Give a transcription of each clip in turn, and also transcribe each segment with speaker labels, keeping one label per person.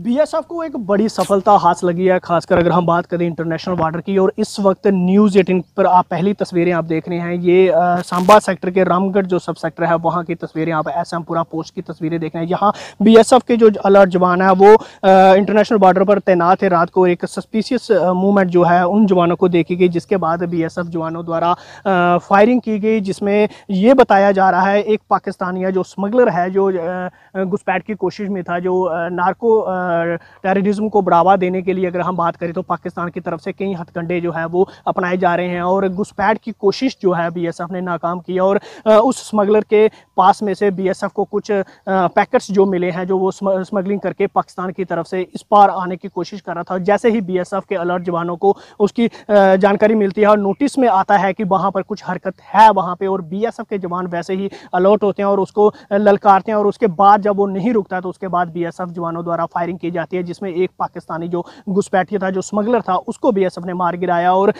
Speaker 1: BSF को एक बड़ी सफलता हाथ लगी है खासकर अगर हम बात करें इंटरनेशनल वाटर की और इस वक्त न्यूज़ एटीन पर आप पहली तस्वीरें आप देख रहे हैं ये सांबा सेक्टर के रामगढ़ जो सब सेक्टर है वहाँ की तस्वीरें आप एसएमपुरा पोस्ट की तस्वीरें देख रहे हैं यहाँ बीएसएफ के जो अलर्ट जवान है वो इंटरनेशनल वाटर पर तैनात है रात को एक सस्पिशियस मूवमेंट जो है उन जवानों को देखी गई जिसके बाद बी जवानों द्वारा फायरिंग की गई जिसमें ये बताया जा रहा है एक पाकिस्तानिया जो स्मगलर है जो घुसपैठ की कोशिश में था जो नार्को टेररिज्म को बढ़ावा देने के लिए अगर हम बात करें तो पाकिस्तान की तरफ से कई हथकंडे जो है वो अपनाए जा रहे हैं और घुसपैठ की कोशिश जो है बी ने नाकाम की और उस स्मगलर के पास में से बी को कुछ पैकेट्स जो मिले हैं जो वो स्मगलिंग करके पाकिस्तान की तरफ से इस पार आने की कोशिश कर रहा था जैसे ही बी के अलर्ट जवानों को उसकी जानकारी मिलती है और नोटिस में आता है कि वहाँ पर कुछ हरकत है वहाँ पर और बी के जवान वैसे ही अलर्ट होते हैं और उसको ललकारते हैं और उसके बाद जब वो नहीं रुकता तो उसके बाद बी जवानों द्वारा फायरिंग फायरिंग की जाती है जिसमें एक पाकिस्तानी जो घुसपैठिया था जो स्मगलर था उसको बी ने मार गिराया और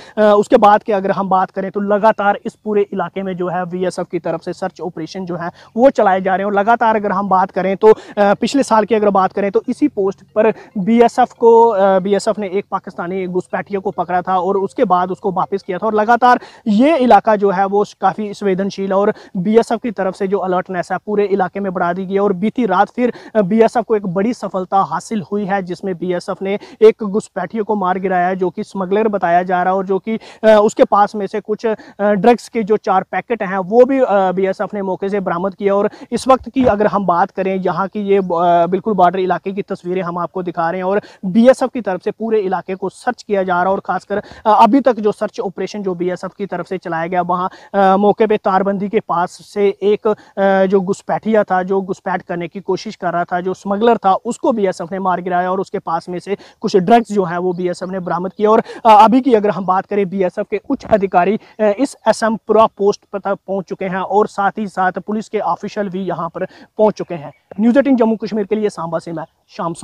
Speaker 1: उसके बाद की अगर हम बात करें तो लगातार इस पूरे इलाके में जो है वी की तरफ से सर्च ऑपरेशन जो है वो चलाए जा रहे हैं और लगातार अगर हम बात करें तो पिछले साल की अगर बात करें तो इसी पोस्ट पर बी को बी ने एक पाकिस्तानी घुसपैठिया को पकड़ा था और उसके बाद उसको वापस किया था और लगातार ये इलाका जो है वो काफ़ी संवेदनशील और बी की तरफ से जो अलर्टनेस है पूरे इलाके में बढ़ा दी गई और बीती रात फिर बी को एक बड़ी सफलता हासिल हासिल हुई है जिसमें बी ने एक घुसपैठियों को मार गिराया जो कि स्मगलर बताया जा रहा है और जो कि उसके पास में से कुछ ड्रग्स के जो चार पैकेट हैं वो भी बी ने मौके से बरामद किया और इस वक्त की अगर हम बात करें यहाँ की ये बिल्कुल बॉर्डर इलाके की तस्वीरें हम आपको दिखा रहे हैं और बी की तरफ से पूरे इलाके को सर्च किया जा रहा है और खासकर अभी तक जो सर्च ऑपरेशन जो बी की तरफ से चलाया गया वहाँ मौके पर तारबंदी के पास से एक जो घुसपैठिया था जो घुसपैठ करने की कोशिश कर रहा था जो स्मगलर था उसको बी उसने मार गिराया और उसके पास में से कुछ ड्रग्स जो है वो बी ने बरामद किया और अभी की अगर हम बात करें बी के उच्च अधिकारी इस असमपुरा पोस्ट पर पहुंच चुके हैं और साथ ही साथ पुलिस के ऑफिशियल भी यहाँ पर पहुंच चुके हैं न्यूज एटीन जम्मू कश्मीर के लिए सांबा से मैं शाम